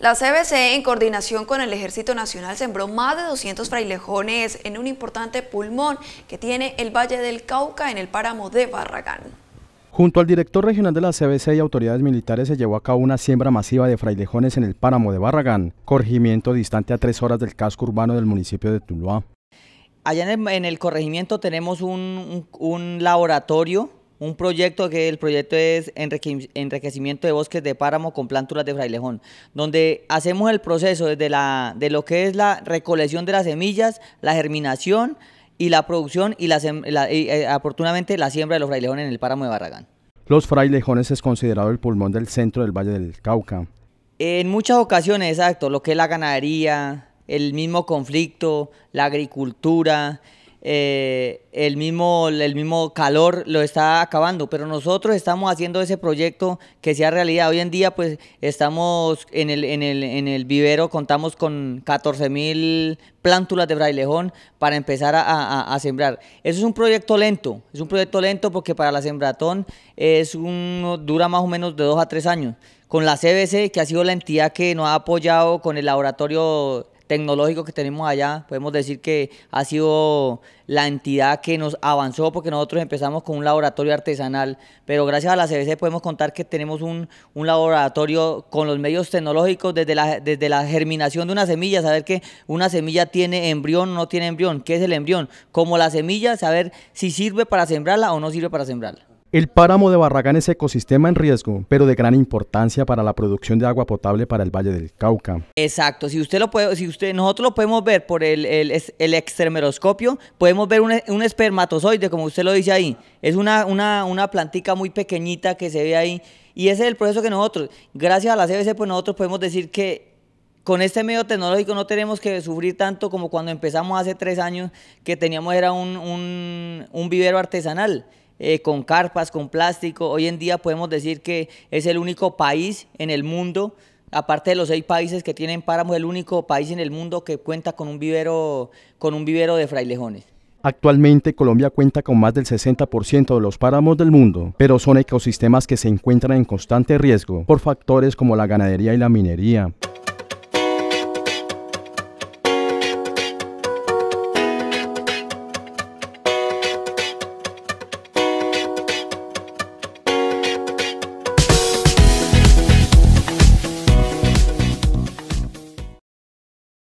La CBC, en coordinación con el Ejército Nacional, sembró más de 200 frailejones en un importante pulmón que tiene el Valle del Cauca en el páramo de Barragán. Junto al director regional de la CBC y autoridades militares se llevó a cabo una siembra masiva de frailejones en el páramo de Barragán, corregimiento distante a tres horas del casco urbano del municipio de Tuluá. Allá en el, corregimiento tenemos un laboratorio un proyecto que el proyecto es enriquecimiento de bosques de páramo con plántulas de frailejón, donde hacemos el proceso desde la, de lo que es la recolección de las semillas, la germinación y la producción y, la, la eh, la siembra de los frailejones en el páramo de Barragán. Los frailejones es considerado el pulmón del centro del Valle del Cauca. En muchas ocasiones, exacto, lo que es la ganadería, el mismo conflicto, la agricultura, eh, el, mismo, el mismo calor lo está acabando, pero nosotros estamos haciendo ese proyecto que sea realidad. Hoy en día pues estamos en el, en el, vivero, contamos con 14 mil plántulas de braillejón para empezar a, sembrar. Eso es un proyecto lento, es un proyecto lento porque para la sembratón es dura más o menos de dos a tres años. Con la CBC, que ha sido la entidad que nos ha apoyado con el laboratorio tecnológico que tenemos allá. Podemos decir que ha sido la entidad que nos avanzó porque nosotros empezamos con un laboratorio artesanal, pero gracias a la CBC podemos contar que tenemos un, laboratorio con los medios tecnológicos desde la, desde la germinación de una semilla, saber que una semilla tiene embrión o no tiene embrión, qué es el embrión, como la semilla, saber si sirve para sembrarla o no sirve para sembrarla. El páramo de Barragán es ecosistema en riesgo, pero de gran importancia para la producción de agua potable para el Valle del Cauca. Exacto, si usted lo puede, si usted, nosotros lo podemos ver por el, el, extremeroscopio, podemos ver un, espermatozoide, como usted lo dice ahí. Es una, una, plantica muy pequeñita que se ve ahí. Y ese es el proceso que nosotros, gracias a la CBC, pues nosotros podemos decir que con este medio tecnológico no tenemos que sufrir tanto como cuando empezamos hace tres años que teníamos era un, un vivero artesanal. Eh, con carpas, con plástico. Hoy en día podemos decir que es el único país en el mundo, aparte de los seis países que tienen páramos, el único país en el mundo que cuenta con un vivero, con un vivero de frailejones. Actualmente Colombia cuenta con más del 60% de los páramos del mundo, pero son ecosistemas que se encuentran en constante riesgo por factores como la ganadería y la minería.